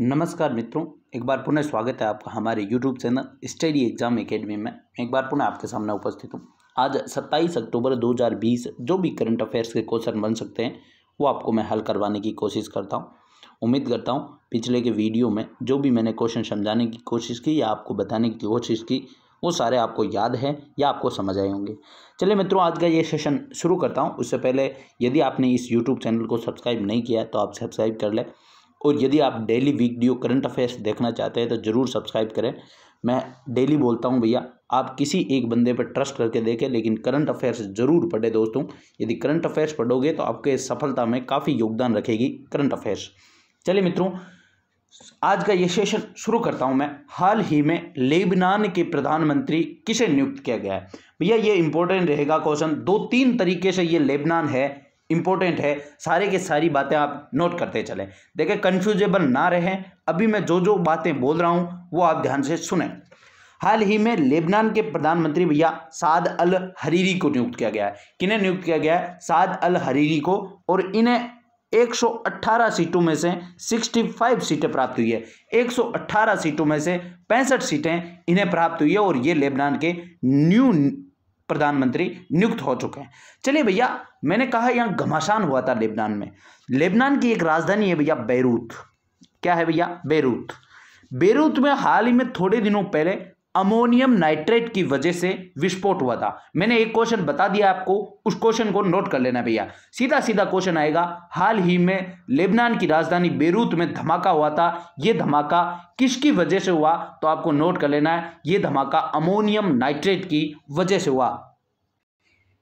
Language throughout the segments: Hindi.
नमस्कार मित्रों एक बार पुनः स्वागत है आपका हमारे YouTube channel study exam academy में एक बार पुनः आपके सामने उपस्थित हूँ आज 27 अक्टूबर 2020 जो भी करंट अफेयर्स के क्वेश्चन बन सकते हैं वो आपको मैं हल करवाने की कोशिश करता हूँ उम्मीद करता हूँ पिछले के वीडियो में जो भी मैंने क्वेश्चन समझाने की कोशिश की या आपको बताने की कोशिश की वो सारे आपको याद हैं या आपको समझ आए होंगे चलिए मित्रों आज का ये सेशन शुरू करता हूँ उससे पहले यदि आपने इस यूट्यूब चैनल को सब्सक्राइब नहीं किया तो आप सब्सक्राइब कर लें और यदि आप डेली वीडियो करंट अफेयर्स देखना चाहते हैं तो ज़रूर सब्सक्राइब करें मैं डेली बोलता हूँ भैया आप किसी एक बंदे पर ट्रस्ट करके देखें लेकिन करंट अफेयर्स जरूर पढ़ें दोस्तों यदि करंट अफेयर्स पढ़ोगे तो आपके सफलता में काफ़ी योगदान रखेगी करंट अफेयर्स चलिए मित्रों आज का ये सेशन शुरू करता हूं मैं हाल ही में लेबनान के प्रधानमंत्री किसे नियुक्त किया गया है भैया ये इंपॉर्टेंट रहेगा क्वेश्चन दो तीन तरीके से ये लेबनान है इंपॉर्टेंट है सारे के सारी बातें आप नोट करते चलें देखें कन्फ्यूजेबल ना रहें अभी मैं जो जो बातें बोल रहा हूँ वो आप ध्यान से सुने हाल ही में लेबनान के प्रधानमंत्री भैया साद अल हरीरी को नियुक्त किया गया है किन्हें नियुक्त किया गया है साद अल हरीरी को और इन्हें 118 सीटों में से 65 सीटें प्राप्त हुई है 118 सीटों में से पैंसठ सीटें इन्हें प्राप्त हुई है और ये लेबनान के न्यू प्रधानमंत्री नियुक्त हो चुके हैं चलिए भैया मैंने कहा यहाँ घमासान हुआ था लेबनान में लेबनान की एक राजधानी है भैया बैरूत क्या है भैया बैरूत बैरूत में हाल ही में थोड़े दिनों पहले अमोनियम नाइट्रेट की वजह से विस्फोट हुआ था मैंने एक क्वेश्चन बता दिया आपको उस क्वेश्चन को नोट कर लेना भैया सीधा सीधा क्वेश्चन आएगा हाल ही में लेबनान की राजधानी बेरूत में धमाका हुआ था यह धमाका किसकी वजह से हुआ तो आपको नोट कर लेना है यह धमाका अमोनियम नाइट्रेट की वजह से हुआ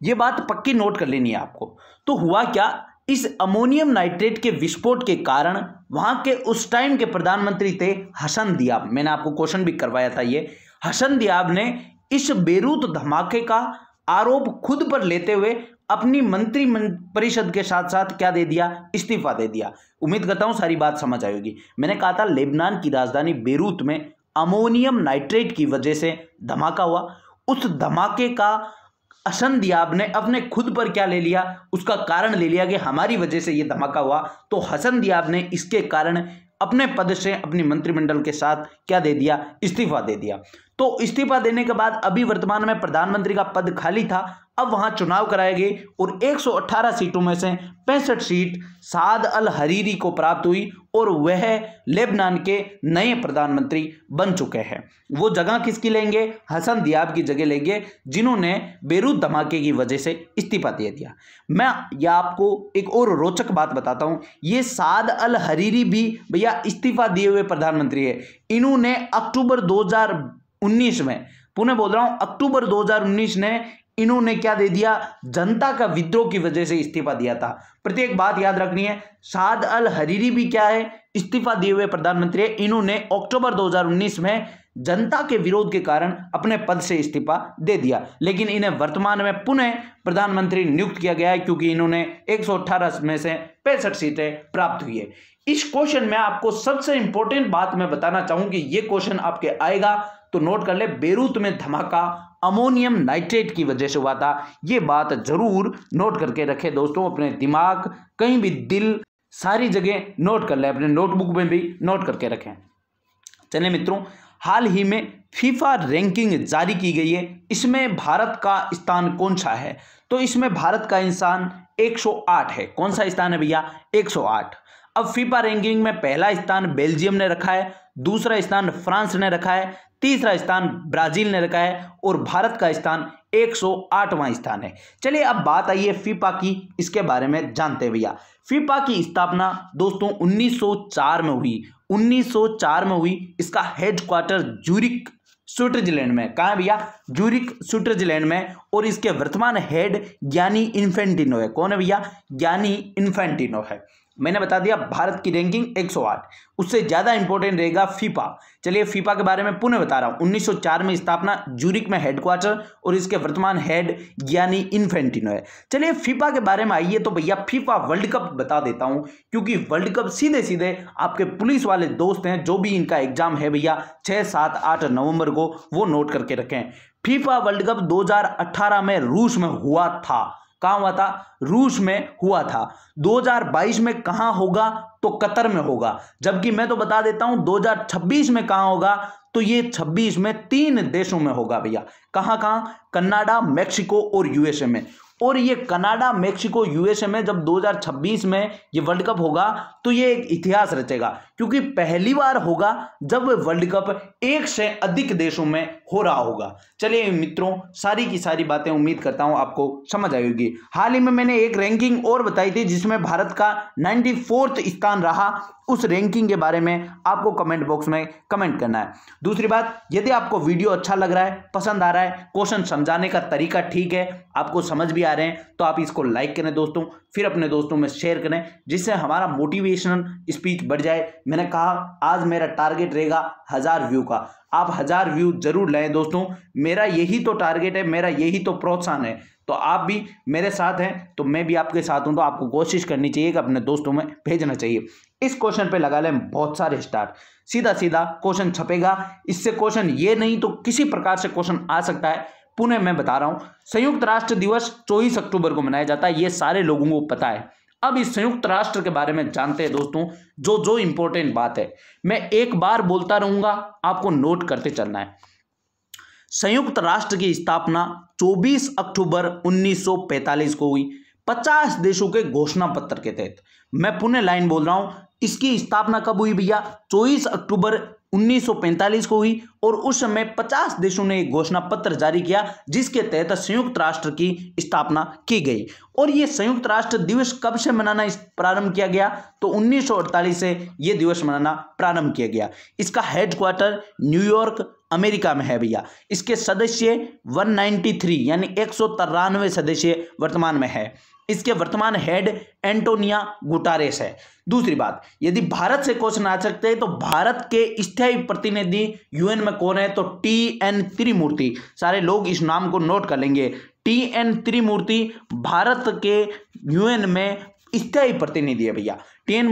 यह बात पक्की नोट कर लेनी है आपको तो हुआ क्या इस अमोनियम नाइट्रेट के विस्फोट के कारण वहां के उस टाइम के प्रधानमंत्री थे हसन दिया मैंने आपको क्वेश्चन भी करवाया था यह हसन दियाब ने इस बेरूत धमाके का आरोप खुद पर लेते हुए अपनी मंत्री परिषद के साथ साथ क्या दे दिया इस्तीफा दे दिया उम्मीद करता हूं सारी बात समझ आएगी मैंने कहा था लेबनान की राजधानी बेरूत में अमोनियम नाइट्रेट की वजह से धमाका हुआ उस धमाके का असन दियाब ने अपने खुद पर क्या ले लिया उसका कारण ले लिया कि हमारी वजह से यह धमाका हुआ तो हसन दियाब ने इसके कारण अपने पद से अपनी मंत्रिमंडल के साथ क्या दे दिया इस्तीफा दे दिया तो इस्तीफा देने के बाद अभी वर्तमान में प्रधानमंत्री का पद खाली था अब वहां चुनाव कराए गए और 118 सीटों में से पैंसठ सीट साद अल हरीरी को प्राप्त हुई और वह लेबनान के नए प्रधानमंत्री बन चुके हैं वो जगह किसकी लेंगे हसन दियाब की जगह लेंगे जिन्होंने बेरूद धमाके की वजह से इस्तीफा दे दिया मैं यह आपको एक और रोचक बात बताता हूँ ये साद अल हरीरी भी भैया इस्तीफा दिए हुए प्रधानमंत्री है इन्होंने अक्टूबर दो 2019 में पुनः बोल रहा हूं अक्टूबर 2019 ने इन्होंने क्या दे दिया जनता का विद्रोह की वजह से इस्तीफा दिया था प्रत्येक बात याद रखनी है साद अल हरीरी भी क्या है इस्तीफा दिए हुए प्रधानमंत्री है इन्होंने अक्टूबर 2019 में जनता के विरोध के कारण अपने पद से इस्तीफा दे दिया लेकिन इन्हें वर्तमान में पुनः प्रधानमंत्री नियुक्त किया गया है क्योंकि इन्होंने 118 में से पैंसठ सीटें प्राप्त हुई है इस क्वेश्चन में आपको सबसे इंपॉर्टेंट बात मैं बताना चाहूंगी ये क्वेश्चन आपके आएगा तो नोट कर ले बेरूत में धमाका अमोनियम नाइट्रेट की वजह से हुआ था ये बात जरूर नोट करके रखे दोस्तों अपने दिमाग कहीं भी दिल सारी जगह नोट कर ले अपने नोटबुक में भी नोट करके रखें चले मित्रों हाल ही में फीफा रैंकिंग जारी की गई है इसमें भारत का स्थान कौन सा है तो इसमें भारत का इंसान 108 है कौन सा स्थान है भैया 108 अब फीफा रैंकिंग में पहला स्थान बेल्जियम ने रखा है दूसरा स्थान फ्रांस ने रखा है तीसरा स्थान ब्राजील ने रखा है और भारत का स्थान 108वां स्थान है चलिए अब बात आई है फीफा की इसके बारे में जानते भैया फीफा की स्थापना दोस्तों 1904 में हुई 1904 में हुई इसका हेडक्वार्टर जूरिक स्विट्जरलैंड में कहा है भैया जूरिक स्विट्जरलैंड में और इसके वर्तमान हेड ज्ञानी इन्फेंटिनो है कौन है भैया ज्ञानी इन्फेंटिनो है मैंने बता दिया भारत की रैंकिंग 108 उससे ज़्यादा इंपॉर्टेंट रहेगा फीफा चलिए फीफा के बारे में पुनः बता रहा हूँ 1904 में स्थापना जूरिक में हेडक्वार्टर और इसके वर्तमान हेड यानी इन्फेंटिनो है चलिए फीफा के बारे में आइए तो भैया फीफा वर्ल्ड कप बता देता हूँ क्योंकि वर्ल्ड कप सीधे सीधे आपके पुलिस वाले दोस्त हैं जो भी इनका एग्जाम है भैया छः सात आठ नवंबर को वो नोट करके रखें फीफा वर्ल्ड कप दो में रूस में हुआ था कहाँ हुआ था रूस में हुआ था 2022 में कहाँ होगा तो कतर में होगा जबकि मैं तो बता देता हूं 2026 में कहाँ होगा तो ये 26 में तीन देशों में होगा भैया कहाँ कहाँ कनाडा मैक्सिको और यूएसए में और ये कनाडा मेक्सिको यूएसए में जब 2026 में ये वर्ल्ड कप होगा तो ये एक इतिहास रचेगा क्योंकि पहली बार होगा जब वर्ल्ड कप एक से अधिक देशों में हो रहा होगा चलिए मित्रों सारी की सारी बातें उम्मीद करता हूं आपको समझ आएगी हाल ही में मैंने एक रैंकिंग और बताई थी जिसमें भारत का नाइन्टी स्थान रहा उस रैंकिंग के बारे में आपको कमेंट बॉक्स में कमेंट करना है दूसरी बात यदि आपको वीडियो अच्छा लग रहा है पसंद आ रहा है क्वेश्चन समझाने का तरीका ठीक है आपको समझ भी आ रहे हैं तो आप इसको लाइक करें दोस्तों फिर अपने दोस्तों में शेयर करें जिससे हमारा मोटिवेशनल स्पीच बढ़ जाए मैंने कहा आज मेरा टारगेट रहेगा हज़ार व्यू का आप हज़ार व्यू जरूर लाएं दोस्तों मेरा यही तो टारगेट है मेरा यही तो प्रोत्साहन है तो आप भी मेरे साथ हैं तो मैं भी आपके साथ हूं तो आपको कोशिश करनी चाहिए कि अपने दोस्तों में भेजना चाहिए इस क्वेश्चन पे लगा लें बहुत सारे स्टार सीधा सीधा क्वेश्चन छपेगा इससे क्वेश्चन ये नहीं तो किसी प्रकार से क्वेश्चन आ सकता है पुणे में बता रहा हूँ संयुक्त राष्ट्र दिवस चौबीस अक्टूबर को मनाया जाता है ये सारे लोगों को पता है अब इस संयुक्त राष्ट्र के बारे में जानते हैं दोस्तों जो जो इंपॉर्टेंट बात है मैं एक बार बोलता रहूंगा आपको नोट करते चलना है संयुक्त राष्ट्र की स्थापना 24 अक्टूबर 1945 को हुई 50 देशों के घोषणा पत्र के तहत मैं पुनः लाइन बोल रहा हूं इसकी स्थापना कब हुई भैया 24 अक्टूबर 1945 को हुई और उस समय 50 देशों ने एक घोषणा पत्र जारी किया जिसके तहत संयुक्त राष्ट्र की स्थापना की गई और ये संयुक्त राष्ट्र दिवस कब से मनाना प्रारंभ किया गया तो 1948 से ये दिवस मनाना प्रारंभ किया गया इसका हेडक्वार्टर न्यूयॉर्क अमेरिका में है भैया इसके सदस्य 193 यानी एक सदस्य वर्तमान में है इसके वर्तमान हेड एंटोनिया गुटारेस है दूसरी बात यदि भारत से क्वेश्चन आ सकते हैं तो भारत के स्थायी प्रतिनिधि यूएन में कौन है तो टी एन त्रिमूर्ति सारे लोग इस नाम को नोट कर लेंगे टी एन त्रिमूर्ति भारत के यूएन में स्थायी प्रतिनिधि है भैया टी एन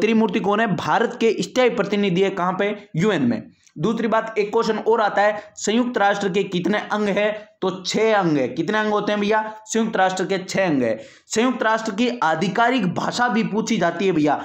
त्रिमूर्ति कौन है भारत के स्थायी प्रतिनिधि है कहाँ पे यूएन में दूसरी बात एक क्वेश्चन और आता है संयुक्त राष्ट्र के कितने अंग है तो छह अंग है कितने अंग होते हैं भैया संयुक्त राष्ट्र के छह अंग है संयुक्त राष्ट्र की आधिकारिक भाषा भी पूछी जाती है भैया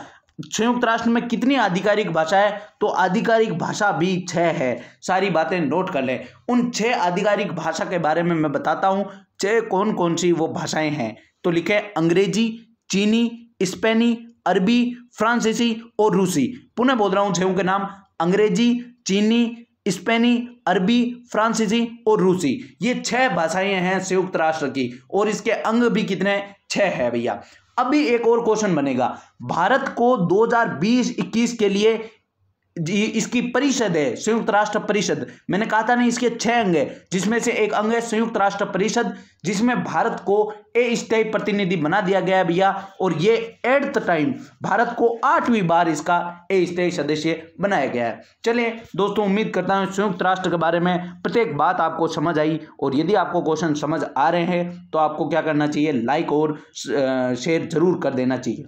संयुक्त राष्ट्र में कितनी आधिकारिक भाषा है तो आधिकारिक भाषा भी छः है सारी बातें नोट कर लें उन छः आधिकारिक भाषा के बारे में मैं बताता हूँ छः कौन कौन सी वो भाषाएं हैं तो लिखे अंग्रेजी चीनी स्पेनी अरबी फ्रांसीसी और रूसी पुनः बोल रहा हूँ छेहू के नाम अंग्रेजी चीनी स्पेनी अरबी फ्रांसीसी और रूसी ये छह भाषाएं हैं संयुक्त राष्ट्र की और इसके अंग भी कितने छह है भैया अभी एक और क्वेश्चन बनेगा भारत को 2020-21 के लिए इसकी परिषद है संयुक्त राष्ट्र परिषद मैंने कहा था ना इसके छह अंग है जिसमें से एक अंग है संयुक्त राष्ट्र परिषद जिसमें भारत को अस्थायी प्रतिनिधि बना दिया गया भैया और ये एट द टाइम भारत को आठवीं बार इसका ए स्थायी सदस्य बनाया गया है चलिए दोस्तों उम्मीद करता हूँ संयुक्त राष्ट्र के बारे में प्रत्येक बात आपको समझ आई और यदि आपको क्वेश्चन समझ आ रहे हैं तो आपको क्या करना चाहिए लाइक और शेयर जरूर कर देना चाहिए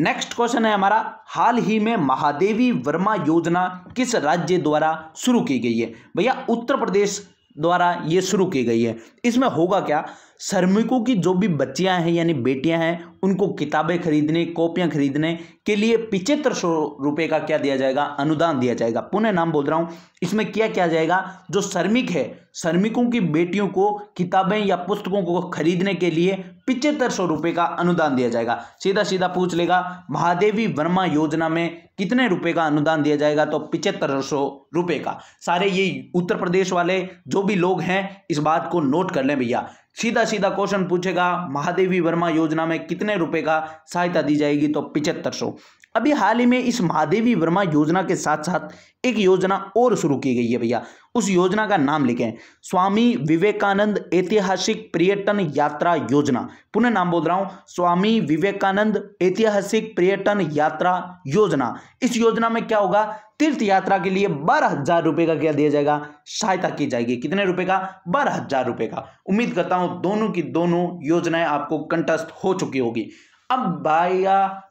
नेक्स्ट क्वेश्चन है हमारा हाल ही में महादेवी वर्मा योजना किस राज्य द्वारा शुरू की गई है भैया उत्तर प्रदेश द्वारा ये शुरू की गई है इसमें होगा क्या श्रमिकों की जो भी बच्चियां हैं यानी बेटियां हैं उनको किताबें खरीदने कॉपियां खरीदने के लिए पिचहत्तर सौ रुपये का क्या दिया जाएगा अनुदान दिया जाएगा पुनः नाम बोल रहा हूँ इसमें क्या किया जाएगा जो श्रमिक है श्रमिकों की बेटियों को किताबें या पुस्तकों को खरीदने के लिए पिचहत्तर सौ रुपये का अनुदान दिया जाएगा सीधा सीधा पूछ लेगा महादेवी वर्मा योजना में कितने रुपए का अनुदान दिया जाएगा तो पिचहत्तर सौ रुपये का सारे ये उत्तर प्रदेश वाले जो भी लोग हैं इस बात को नोट कर लें भैया सीधा सीधा क्वेश्चन पूछेगा महादेवी वर्मा योजना में कितने रुपए का सहायता दी जाएगी तो पिचहत्तर अभी हाल ही में इस महादेवी वर्मा योजना के साथ साथ एक योजना और शुरू की गई है भैया उस योजना का नाम लिखें स्वामी विवेकानंद ऐतिहासिक पर्यटन यात्रा योजना पुनः नाम बोल रहा हूं स्वामी विवेकानंद ऐतिहासिक पर्यटन यात्रा योजना इस योजना में क्या होगा तीर्थ यात्रा के लिए बारह हजार रुपए का क्या दिया जाएगा सहायता की जाएगी कितने रुपए का बारह हजार रुपए का उम्मीद करता हूं दोनों की दोनों योजनाएं आपको कंटस्थ हो चुकी होगी अब भाई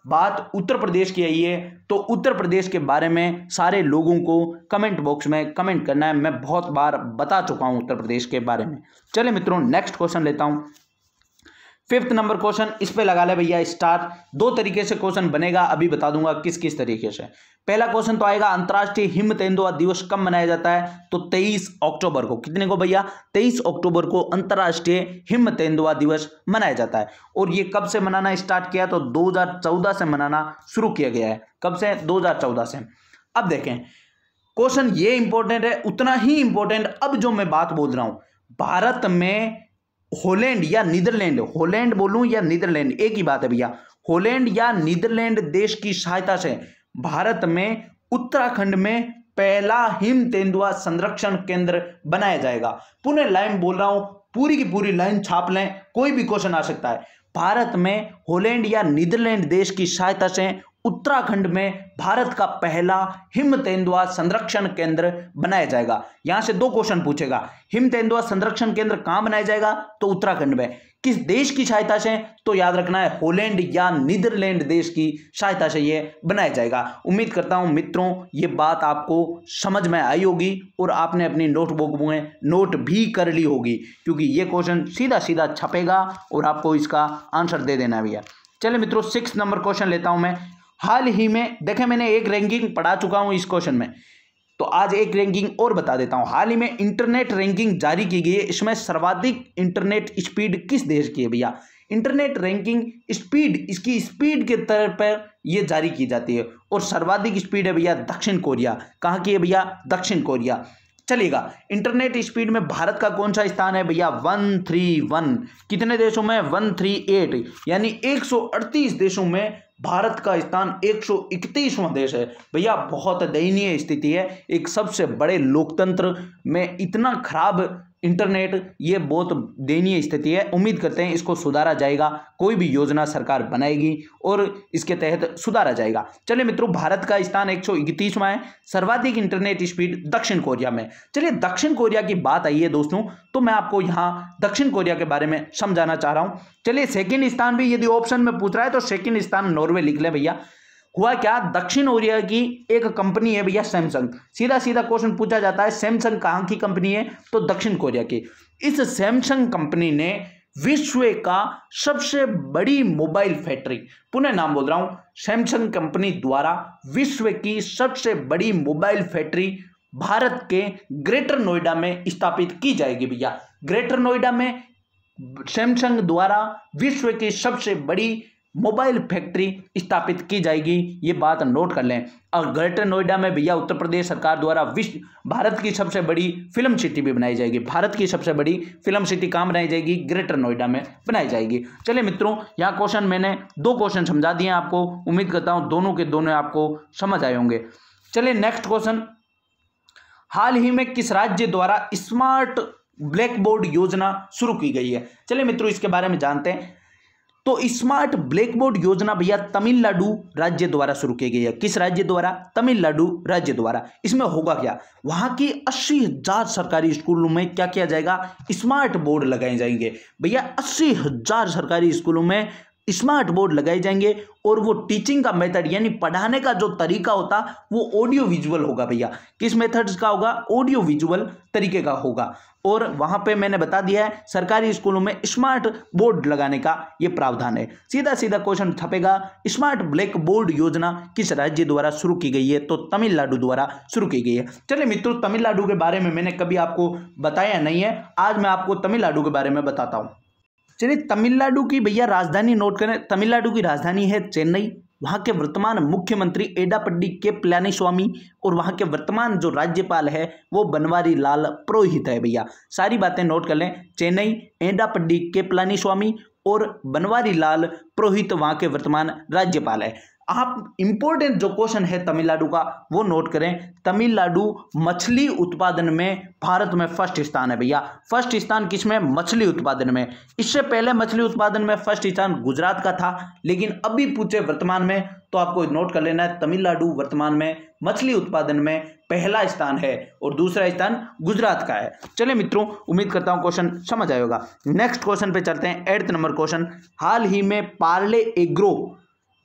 बात उत्तर प्रदेश की आई है तो उत्तर प्रदेश के बारे में सारे लोगों को कमेंट बॉक्स में कमेंट करना है मैं बहुत बार बता चुका हूं उत्तर प्रदेश के बारे में चले मित्रों नेक्स्ट क्वेश्चन लेता हूं फिफ्थ नंबर क्वेश्चन इस पे लगा ले भैया स्टार दो तरीके से क्वेश्चन बनेगा अभी बता दूंगा किस किस तरीके से पहला क्वेश्चन तो आएगा अंतर्राष्ट्रीय हिम तेंदुआ दिवस कब मनाया जाता है तो 23 अक्टूबर को कितने को भैया 23 अक्टूबर को अंतर्राष्ट्रीय हिम तेंदुआ दिवस मनाया जाता है और ये कब से मनाना स्टार्ट किया तो दो से मनाना शुरू किया गया है कब से दो से अब देखें क्वेश्चन ये इंपॉर्टेंट है उतना ही इंपॉर्टेंट अब जो मैं बात बोल रहा हूं भारत में होलैंड या नीदरलैंड होलैंड बोलूं या नीदरलैंड एक ही बात है भैया होलैंड या नीदरलैंड देश की सहायता से भारत में उत्तराखंड में पहला हिम तेंदुआ संरक्षण केंद्र बनाया जाएगा पुनः लाइन बोल रहा हूं पूरी की पूरी लाइन छाप लें कोई भी क्वेश्चन आ सकता है भारत में होलैंड या नीदरलैंड देश की सहायता से उत्तराखंड में भारत का पहला हिम तेंदुआ संरक्षण केंद्र बनाया जाएगा यहां से दो क्वेश्चन पूछेगा हिम तेंदुआ संरक्षण केंद्र कहां बनाया जाएगा तो उत्तराखंड में किस देश की सहायता से तो याद रखना है होलैंड या नीदरलैंड देश की सहायता से यह बनाया जाएगा उम्मीद करता हूं मित्रों ये बात आपको समझ में आई होगी और आपने अपनी नोटबुक में नोट भी कर ली होगी क्योंकि यह क्वेश्चन सीधा सीधा छपेगा और आपको इसका आंसर दे देना भी है चले मित्रों सिक्स नंबर क्वेश्चन लेता हूं मैं हाल ही में देखें मैंने एक रैंकिंग पढ़ा चुका हूं इस क्वेश्चन में तो आज एक रैंकिंग और बता देता हूं हाल ही में इंटरनेट रैंकिंग जारी की गई है इसमें सर्वाधिक इंटरनेट स्पीड किस देश की है भैया इंटरनेट रैंकिंग स्पीड इसकी स्पीड के तौर पर यह जारी की जाती है और सर्वाधिक स्पीड है भैया दक्षिण कोरिया कहाँ की है भैया दक्षिण कोरिया चलेगा इंटरनेट स्पीड में भारत का कौन सा स्थान है भैया वन थ्री वन कितने देशों में वन थ्री एट यानी एक सौ अड़तीस देशों में भारत का स्थान एक सौ इकतीसवां देश है भैया बहुत दयनीय स्थिति है एक सबसे बड़े लोकतंत्र में इतना खराब इंटरनेट ये बहुत दयनीय स्थिति है उम्मीद करते हैं इसको सुधारा जाएगा कोई भी योजना सरकार बनाएगी और इसके तहत सुधारा जाएगा चलिए मित्रों भारत का स्थान एक है सर्वाधिक इंटरनेट स्पीड दक्षिण कोरिया में चलिए दक्षिण कोरिया की बात आई है दोस्तों तो मैं आपको यहाँ दक्षिण कोरिया के बारे में समझाना चाह रहा हूँ चलिए सेकेंड स्थान भी यदि ऑप्शन में पूछ रहा है तो सेकेंड स्थान नॉर्वे लिख लें भैया हुआ क्या दक्षिण कोरिया की एक कंपनी है भैया सैमसंग सीधा सीधा क्वेश्चन पूछा जाता है सैमसंग कहाँ की कंपनी है तो दक्षिण कोरिया की इस सैमसंग कंपनी ने विश्व का सबसे बड़ी मोबाइल फैक्ट्री पुनः नाम बोल रहा हूँ सैमसंग कंपनी द्वारा विश्व की सबसे बड़ी मोबाइल फैक्ट्री भारत के ग्रेटर नोएडा में स्थापित की जाएगी भैया ग्रेटर नोएडा में सैमसंग द्वारा विश्व की सबसे बड़ी मोबाइल फैक्ट्री स्थापित की जाएगी ये बात नोट कर लें और ग्रेटर नोएडा में भैया उत्तर प्रदेश सरकार द्वारा विश्व भारत की सबसे बड़ी फिल्म सिटी भी बनाई जाएगी भारत की सबसे बड़ी फिल्म सिटी कहाँ बनाई जाएगी ग्रेटर नोएडा में बनाई जाएगी चलिए मित्रों यहाँ क्वेश्चन मैंने दो क्वेश्चन समझा दिए आपको उम्मीद करता हूँ दोनों के दोनों आपको समझ आए होंगे चलिए नेक्स्ट क्वेश्चन हाल ही में किस राज्य द्वारा स्मार्ट ब्लैक बोर्ड योजना शुरू की गई है चलिए मित्रों इसके बारे में जानते हैं तो स्मार्ट ब्लैक बोर्ड योजना भैया तमिलनाडु राज्य द्वारा शुरू की गई है किस राज्य द्वारा तमिलनाडु राज्य द्वारा इसमें होगा क्या वहां की अस्सी हजार सरकारी स्कूलों में क्या किया जाएगा स्मार्ट बोर्ड लगाए जाएंगे भैया अस्सी हजार सरकारी स्कूलों में स्मार्ट बोर्ड लगाए जाएंगे और वो टीचिंग का मेथड यानी पढ़ाने का जो तरीका होता वो ऑडियो विजुअल होगा भैया किस मेथड्स का होगा ऑडियो विजुअल तरीके का होगा और वहाँ पे मैंने बता दिया है सरकारी स्कूलों में स्मार्ट बोर्ड लगाने का ये प्रावधान है सीधा सीधा क्वेश्चन छपेगा स्मार्ट ब्लैक बोर्ड योजना किस राज्य द्वारा शुरू की गई है तो तमिलनाडु द्वारा शुरू की गई है चलिए मित्रों तमिलनाडु के बारे में मैंने कभी आपको बताया नहीं है आज मैं आपको तमिलनाडु के बारे में बताता हूँ चलिए तमिलनाडु की भैया राजधानी नोट करें तमिलनाडु की राजधानी है चेन्नई वहाँ के वर्तमान मुख्यमंत्री एडापड्डी के स्वामी और वहाँ के वर्तमान जो राज्यपाल है वो बनवारी लाल पुरोहित है भैया सारी बातें नोट कर लें चेन्नई एडापड्डी के स्वामी और बनवारी लाल पुरोहित वहाँ के वर्तमान राज्यपाल है आप इंपोर्टेंट जो क्वेश्चन है तमिलनाडु का वो नोट करें तमिलनाडु मछली उत्पादन में भारत में फर्स्ट स्थान है भैया फर्स्ट स्थान किसमें मछली उत्पादन में इससे पहले मछली उत्पादन में फर्स्ट स्थान गुजरात का था लेकिन अभी पूछे वर्तमान में तो आपको नोट कर लेना है तमिलनाडु वर्तमान में मछली उत्पादन में पहला स्थान है और दूसरा स्थान गुजरात का है चले मित्रों उम्मीद करता हूं क्वेश्चन समझ आएगा नेक्स्ट क्वेश्चन पे चलते हैं एट्थ नंबर क्वेश्चन हाल ही में पार्ले एग्रो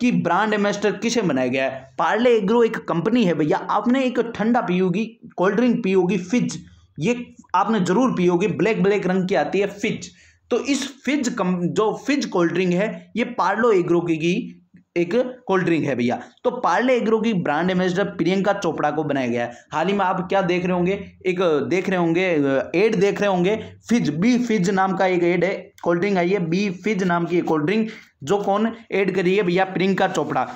कि ब्रांड एम्बेसडर किसे बनाया गया है पार्ले एग्रो एक कंपनी है भैया आपने एक ठंडा पी होगी कोल्ड ड्रिंक पी होगी फिज ये आपने जरूर पी होगी ब्लैक ब्लैक रंग की आती है फिज तो इस फिज कम जो फिज कोल्ड ड्रिंक है ये पार्लो एग्रो की एक कोल्ड ड्रिंक है भैया तो पार्ले एग्रो की ब्रांड एम्बेसडर प्रियंका चोपड़ा को बनाया गया है हाल ही में आप क्या देख रहे होंगे एक देख रहे होंगे एड देख रहे होंगे फिज बी फिज नाम का एक एड है कोल्ड ड्रिंक आई है बी फिज नाम की कोल्ड ड्रिंक जो कौन ऐड करी है भैया प्रियंका चोपड़ा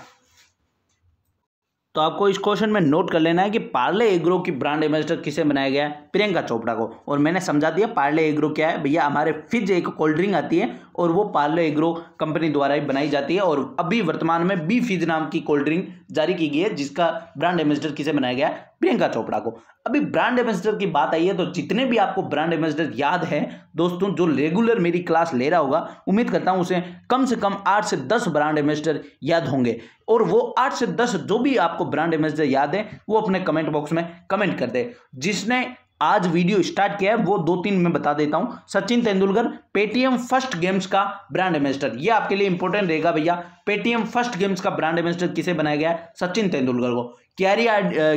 तो आपको इस क्वेश्चन में नोट कर लेना है कि पार्ले एग्रो की ब्रांड एम्बेसडर किसे बनाया गया है प्रियंका चोपड़ा को और मैंने समझा दिया पार्ले एग्रो क्या है भैया हमारे फिज एक कोल्ड ड्रिंक आती है और वो पार्ले एग्रो कंपनी द्वारा ही बनाई जाती है और अभी वर्तमान में बी फिज नाम की कोल्ड ड्रिंक जारी की गई है जिसका ब्रांड एम्बेसडर किसे बनाया गया है प्रियंका चोपड़ा को अभी ब्रांड एम्बेसडर की बात आई है तो जितने भी आपको ब्रांड एम्बेसडर याद है दोस्तों जो रेगुलर मेरी क्लास ले रहा होगा उम्मीद करता हूं उसे कम से कम आठ से दस ब्रांड एम्बेसडर याद होंगे और वो आठ से दस जो भी आपको ब्रांड एम्बेसडर याद है वो अपने कमेंट बॉक्स में कमेंट कर दे जिसने आज वीडियो स्टार्ट किया है वो दो तीन में बता देता हूं Sachin Tendulkar Paytm first games का ब्रांड एम्बेस्टर ये आपके लिए इंपॉर्टेंट रहेगा भैया पेटीएम फर्स्ट गेम्स का ब्रांड एम्बेस्टर किसे बनाया गया है सचिन तेंदुलकर को क्यारी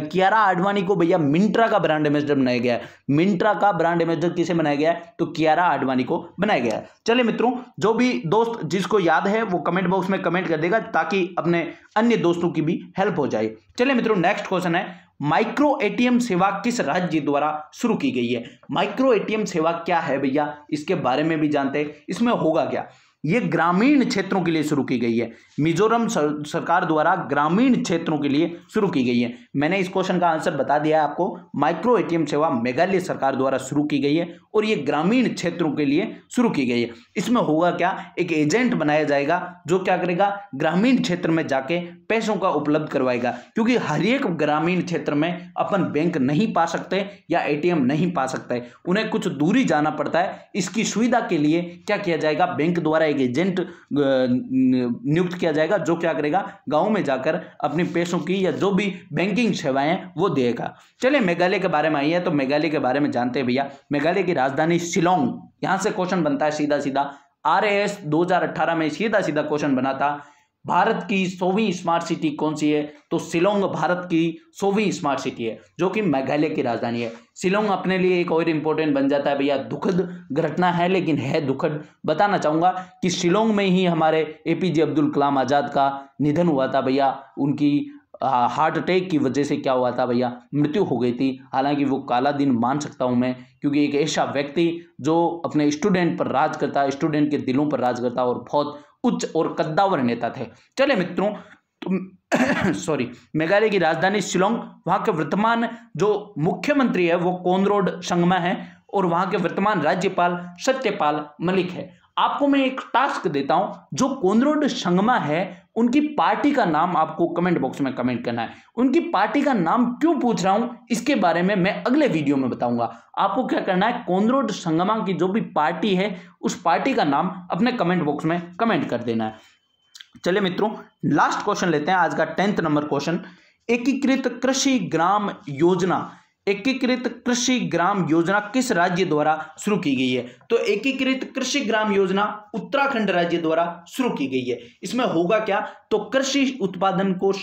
क्यारा आडवाणी को भैया मिंट्रा का ब्रांड एम्बेस्टर बनाया गया है मिंट्रा का ब्रांड एम्बेस्टर किसे बनाया गया है तो क्यारा आडवाणी को बनाया गया है चले मित्रों जो भी दोस्त जिसको याद है वो कमेंट बॉक्स में कमेंट कर देगा ताकि अपने अन्य दोस्तों की भी हेल्प हो जाए चले मित्रों नेक्स्ट क्वेश्चन है माइक्रो एटीएम सेवा किस राज्य द्वारा शुरू की गई है माइक्रो एटीएम सेवा क्या है भैया इसके बारे में भी जानते हैं इसमें होगा क्या ये ग्रामीण क्षेत्रों के लिए शुरू की गई है मिजोरम सरकार द्वारा ग्रामीण क्षेत्रों के लिए शुरू की गई है मैंने इस क्वेश्चन का आंसर बता दिया है आपको माइक्रो एटीएम सेवा मेघालय सरकार द्वारा शुरू की गई है और ये ग्रामीण क्षेत्रों के लिए शुरू की गई है इसमें होगा क्या एक एजेंट बनाया जाएगा जो क्या करेगा ग्रामीण क्षेत्र में जाके पैसों का उपलब्ध करवाएगा क्योंकि हर एक ग्रामीण क्षेत्र में अपन बैंक नहीं पा सकते या ए नहीं पा सकते उन्हें कुछ दूरी जाना पड़ता है इसकी सुविधा के लिए क्या किया जाएगा बैंक द्वारा एक एजेंट नियुक्त किया जाएगा जो क्या करेगा गाँव में जाकर अपने पैसों की या जो भी बैंकिंग सेवाएं वो देगा चलिए मेघालय के बारे में आई है तो मेघालय के बारे में जानते हैं भैया मेघालय की राजधानी शिलोंग यहाँ से क्वेश्चन बनता है सीधा सीधा आर एस दो में सीधा सीधा क्वेश्चन बना था भारत की सौवीं स्मार्ट सिटी कौन सी है तो शिलोंग भारत की सौवीं स्मार्ट सिटी है जो कि मेघालय की राजधानी है शिलोंग अपने लिए एक और इम्पोर्टेंट बन जाता है भैया दुखद घटना है लेकिन है दुखद बताना चाहूँगा कि शिलोंग में ही हमारे ए अब्दुल कलाम आज़ाद का निधन हुआ था भैया उनकी हार्ट अटैक की वजह से क्या हुआ था भैया मृत्यु हो गई थी हालांकि वो काला दिन मान सकता हूं मैं क्योंकि एक ऐसा व्यक्ति जो अपने स्टूडेंट पर राज करता स्टूडेंट के दिलों पर राज करता और बहुत उच्च और कद्दावर नेता थे चले मित्रों तो, सॉरी मेघालय की राजधानी शिलोंग वहां के वर्तमान जो मुख्यमंत्री है वो कोनरोड संगमा है और वहां के वर्तमान राज्यपाल सत्यपाल मलिक है आपको मैं एक टास्क देता हूं जो कोनरोड संगमा है उनकी पार्टी का नाम आपको कमेंट बॉक्स में कमेंट करना है उनकी पार्टी का नाम क्यों पूछ रहा हूं इसके बारे में मैं अगले वीडियो में बताऊंगा आपको क्या करना है कोनरोड संगमा की जो भी पार्टी है उस पार्टी का नाम अपने कमेंट बॉक्स में कमेंट कर देना है चलिए मित्रों लास्ट क्वेश्चन लेते हैं आज का टेंथ नंबर क्वेश्चन एकीकृत कृषि ग्राम योजना एकीकृत कृषि ग्राम योजना किस राज्य द्वारा शुरू की गई है तो एकीकृत कृषि ग्राम योजना उत्तराखंड राज्य द्वारा शुरू की गई है इसमें होगा क्या तो कृषि उत्पादन को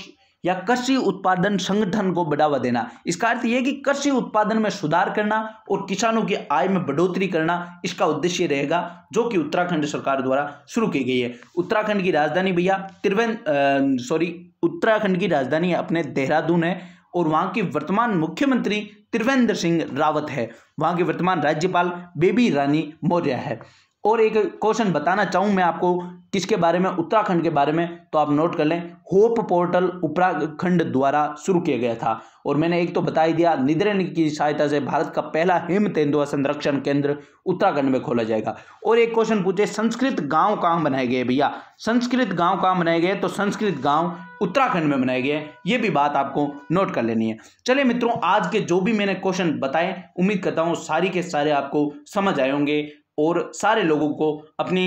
या कृषि उत्पादन संगठन को बढ़ावा देना इसका अर्थ यह कि कृषि उत्पादन में सुधार करना और किसानों की आय में बढ़ोतरी करना इसका उद्देश्य रहेगा जो कि उत्तराखंड सरकार द्वारा शुरू की गई है उत्तराखंड की राजधानी भैया त्रिवेंद्र सॉरी उत्तराखंड की राजधानी अपने देहरादून है और वहाँ के वर्तमान मुख्यमंत्री त्रिवेंद्र सिंह रावत है वहाँ के वर्तमान राज्यपाल बेबी रानी मौर्य है और एक क्वेश्चन बताना चाहूँ मैं आपको किसके बारे में उत्तराखंड के बारे में तो आप नोट कर लें होप पोर्टल उत्तराखंड द्वारा शुरू किया गया था और मैंने एक तो बता ही दिया निद्रन की सहायता से भारत का पहला हिम तेंदुआ संरक्षण केंद्र उत्तराखंड में खोला जाएगा और एक क्वेश्चन पूछे संस्कृत गांव कहाँ बनाए गए भैया संस्कृत गांव कहाँ बनाए गए तो संस्कृत गांव उत्तराखंड में बनाए गए ये भी बात आपको नोट कर लेनी है चले मित्रों आज के जो भी मैंने क्वेश्चन बताए उम्मीद करता हूँ सारी के सारे आपको समझ आए होंगे और सारे लोगों को अपनी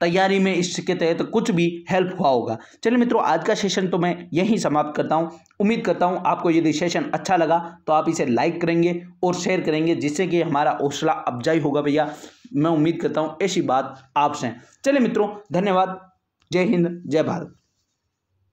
तैयारी में इसके तहत तो कुछ भी हेल्प हुआ होगा चलिए मित्रों आज का सेशन तो मैं यहीं समाप्त करता हूँ उम्मीद करता हूँ आपको यदि सेशन अच्छा लगा तो आप इसे लाइक करेंगे और शेयर करेंगे जिससे कि हमारा हौसला अफजाई होगा भैया मैं उम्मीद करता हूँ ऐसी बात आपसे चलिए मित्रों धन्यवाद जय हिंद जय भारत